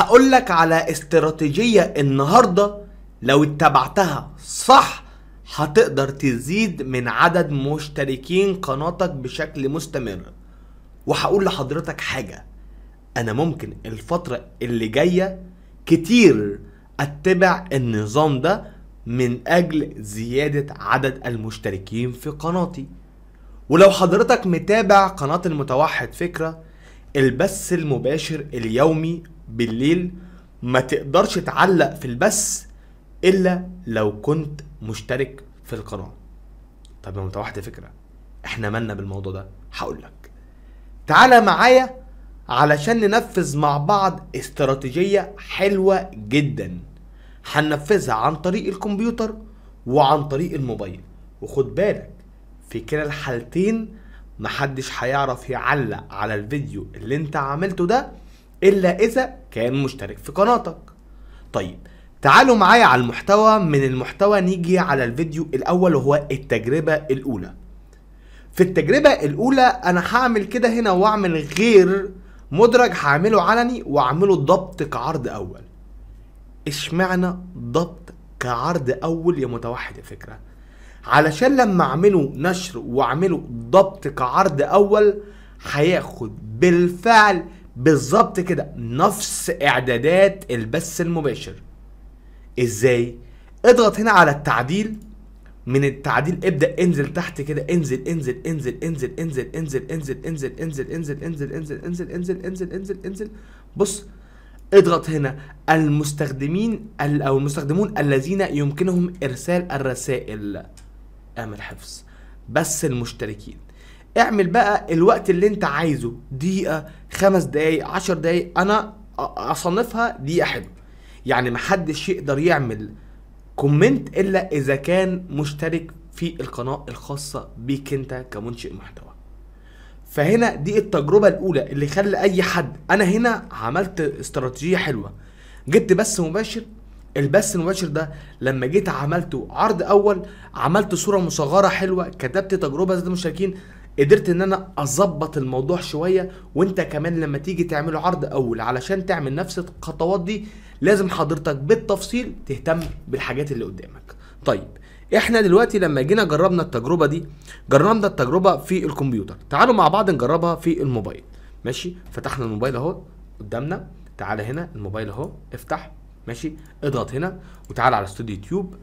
هقولك على استراتيجية النهاردة لو اتبعتها صح هتقدر تزيد من عدد مشتركين قناتك بشكل مستمر وهقول لحضرتك حاجة انا ممكن الفترة اللي جاية كتير اتبع النظام ده من اجل زيادة عدد المشتركين في قناتي ولو حضرتك متابع قناة المتوحد فكرة البث المباشر اليومي بالليل ما تقدرش تعلق في البث الا لو كنت مشترك في القناه طب يا متوحد فكره احنا مالنا بالموضوع ده هقول لك تعالى معايا علشان ننفذ مع بعض استراتيجيه حلوه جدا هننفذها عن طريق الكمبيوتر وعن طريق الموبايل وخد بالك في كلا الحالتين محدش هيعرف يعلق على الفيديو اللي انت عملته ده الا اذا كان مشترك في قناتك طيب تعالوا معايا على المحتوى من المحتوى نيجي على الفيديو الاول وهو التجربة الاولى في التجربة الاولى انا هعمل كده هنا واعمل غير مدرج هعمله علني واعمله ضبط كعرض اول اشمعنى ضبط كعرض اول يا متوحد الفكره علشان لما اعمله نشر واعمله ضبط كعرض اول هياخد بالفعل بالظبط كده نفس اعدادات البث المباشر ازاي اضغط هنا على التعديل من التعديل ابدا انزل تحت كده انزل انزل انزل انزل انزل انزل انزل انزل انزل انزل انزل انزل انزل انزل انزل انزل انزل بص اضغط هنا المستخدمين او المستخدمون الذين يمكنهم ارسال الرسائل اعمل حفظ بس المشتركين اعمل بقى الوقت اللي انت عايزه دقيقه خمس دقايق عشر دقايق انا اصنفها دقيقه حلو يعني محدش يقدر يعمل كومنت الا اذا كان مشترك في القناه الخاصه بيك انت كمنشئ محتوى فهنا دي التجربه الاولى اللي خلى اي حد انا هنا عملت استراتيجيه حلوه جبت بث مباشر البث المباشر ده لما جيت عملته عرض اول عملت صوره مصغره حلوه كتبت تجربه زي المشاركين قدرت ان انا اظبط الموضوع شويه وانت كمان لما تيجي تعمله عرض اول علشان تعمل نفس الخطوات دي لازم حضرتك بالتفصيل تهتم بالحاجات اللي قدامك طيب احنا دلوقتي لما جينا جربنا التجربه دي جربنا التجربه في الكمبيوتر تعالوا مع بعض نجربها في الموبايل ماشي فتحنا الموبايل اهو قدامنا تعالى هنا الموبايل اهو افتح ماشي اضغط هنا وتعالى على استوديو تيوب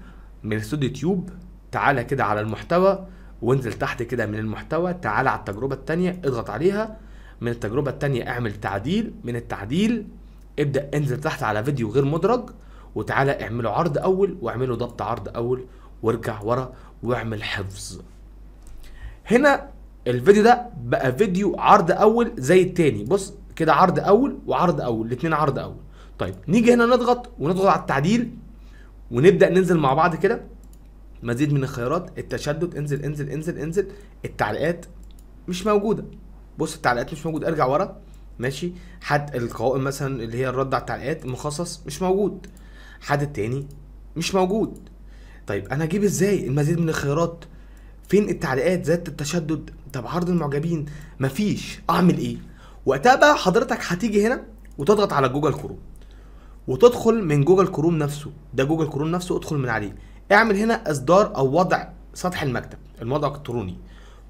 من استوديو تيوب تعالى كده على المحتوى وانزل تحت كده من المحتوى تعال على التجربة التانية اضغط عليها من التجربة التانية اعمل تعديل من التعديل ابدأ انزل تحت على فيديو غير مدرج وتعالى اعمله عرض اول واعمله ضبط عرض اول وارجع ورا واعمل حفظ هنا الفيديو ده بقى فيديو عرض اول زي التاني بص كده عرض اول وعرض اول الاثنين عرض اول طيب نيجي هنا نضغط ونضغط على التعديل ونبدا ننزل مع بعض كده مزيد من الخيارات التشدد انزل انزل انزل انزل التعليقات مش موجوده بص التعليقات مش موجوده ارجع ورا ماشي حد القوائم مثلا اللي هي الرد على التعليقات المخصص مش موجود حد التاني مش موجود طيب انا اجيب ازاي المزيد من الخيارات فين التعليقات ذات التشدد طب عرض المعجبين مفيش اعمل ايه وقتها بقى حضرتك هتيجي هنا وتضغط على جوجل كروم وتدخل من جوجل كروم نفسه ده جوجل كروم نفسه ادخل من عليه اعمل هنا اصدار او وضع سطح المكتب الوضع الالكتروني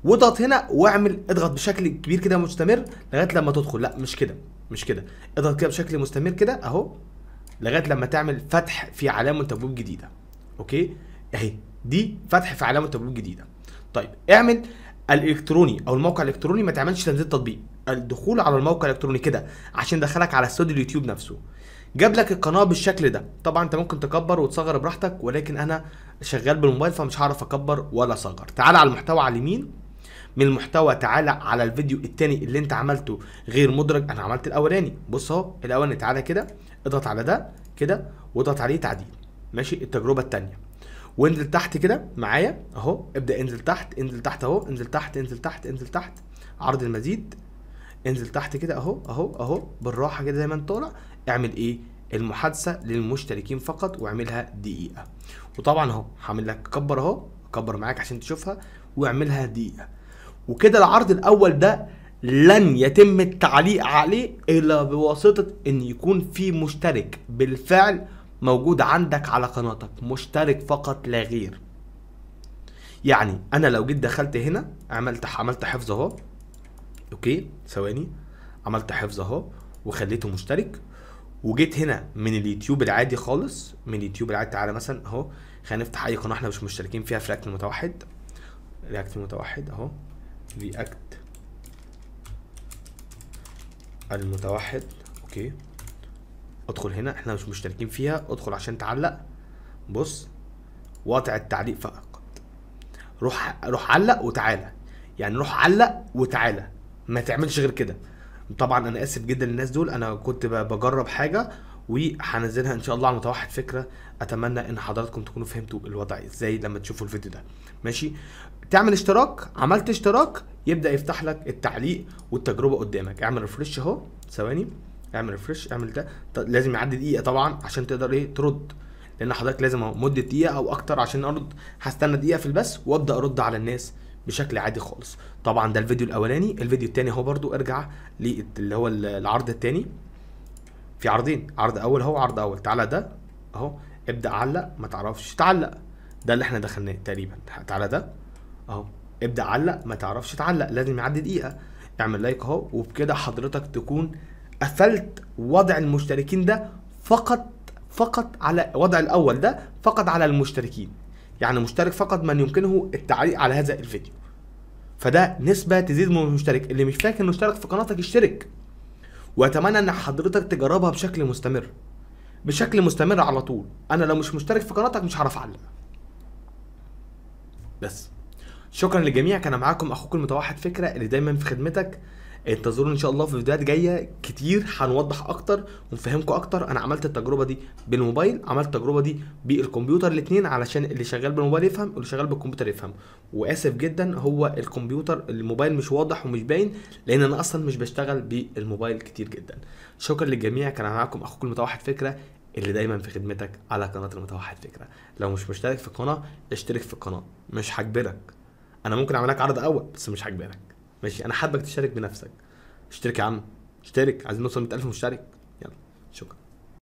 واضغط هنا واعمل اضغط بشكل كبير كده مستمر لغايه لما تدخل لا مش كده مش كده اضغط كده بشكل مستمر كده اهو لغايه لما تعمل فتح في علامه تبويب جديده اوكي اهي دي فتح في علامه تبويب جديده طيب اعمل الالكتروني او الموقع الالكتروني ما تعملش تنزيل تطبيق الدخول على الموقع الالكتروني كده عشان دخلك على استوديو اليوتيوب نفسه جاب لك القناه بالشكل ده طبعا انت ممكن تكبر وتصغر براحتك ولكن انا شغال بالموبايل فمش هعرف اكبر ولا اصغر تعال على المحتوى على اليمين من المحتوى تعالى على الفيديو الثاني اللي انت عملته غير مدرج انا عملت الاولاني بص اهو الاولاني تعالى كده اضغط على ده كده واضغط عليه تعديل ماشي التجربه الثانيه وانزل تحت كده معايا اهو ابدا انزل تحت انزل تحت اهو انزل تحت انزل تحت انزل تحت عرض المزيد انزل تحت كده اهو اهو اهو بالراحه كده زي ما انت طالع اعمل ايه المحادثه للمشتركين فقط واعملها دقيقه وطبعا اهو هعمل لك كبر اهو كبر معاك عشان تشوفها واعملها دقيقه وكده العرض الاول ده لن يتم التعليق عليه الا بواسطه ان يكون في مشترك بالفعل موجود عندك على قناتك مشترك فقط لا غير يعني انا لو جيت دخلت هنا عملت عملت حفظ اهو اوكي ثواني عملت حفظ اهو وخليته مشترك وجيت هنا من اليوتيوب العادي خالص من اليوتيوب العادي تعالى مثلا اهو خلينا نفتح اي قناه احنا مش مشتركين فيها في رياكت المتوحد رياكت المتوحد اهو رياكت المتوحد اوكي ادخل هنا احنا مش مشتركين فيها ادخل عشان تعلق بص وقطع التعليق فقط روح روح علق وتعالى يعني روح علق وتعالى ما تعملش غير كده طبعا انا اسف جدا للناس دول انا كنت بجرب حاجه وهنزلها ان شاء الله على متوحد فكره اتمنى ان حضراتكم تكونوا فهمتوا الوضع ازاي لما تشوفوا الفيديو ده ماشي تعمل اشتراك عملت اشتراك يبدا يفتح لك التعليق والتجربه قدامك اعمل ريفرش اهو ثواني اعمل ريفرش اعمل ده لازم يعدي دقيقه طبعا عشان تقدر ايه ترد لان حضرتك لازم مده دقيقه او اكتر عشان ارد هستنى دقيقه في البث وابدا ارد على الناس بشكل عادي خالص طبعا ده الفيديو الاولاني الفيديو الثاني اهو برضو ارجع اللي هو العرض الثاني في عرضين عرض اول اهو عرض اول تعالى ده اهو ابدا علق ما تعرفش تعلق ده اللي احنا دخلناه تقريبا تعالى ده اهو ابدا علق ما تعرفش تعلق لازم يعدي دقيقه اعمل لايك اهو وبكده حضرتك تكون قفلت وضع المشتركين ده فقط فقط على وضع الاول ده فقط على المشتركين يعني مشترك فقط من يمكنه التعليق على هذا الفيديو فده نسبة تزيد من المشترك اللي مش فاكر انه اشترك في قناتك اشترك واتمنى ان حضرتك تجربها بشكل مستمر بشكل مستمر على طول انا لو مش مشترك في قناتك مش هعرف اعلق بس شكرا للجميع كان معاكم اخوكم المتوحد فكره اللي دايما في خدمتك انتظروا ان شاء الله في فيديوهات جايه كتير هنوضح اكتر ونفهمكم اكتر انا عملت التجربه دي بالموبايل عملت التجربه دي بالكمبيوتر الاثنين علشان اللي شغال بالموبايل يفهم واللي شغال بالكمبيوتر يفهم واسف جدا هو الكمبيوتر الموبايل مش واضح ومش باين لان انا اصلا مش بشتغل بالموبايل كتير جدا شكرا للجميع كان معاكم اخوكم المتوحد فكره اللي دايما في خدمتك على قناه المتوحد فكره لو مش مشترك في القناه اشترك في القناه مش هجبرك انا ممكن اعمل لك عرض اول بس مش هجبرك ماشي انا حابك تشارك بنفسك اشترك يا عم اشترك عايزين نوصل 100000 مشترك يلا شكرا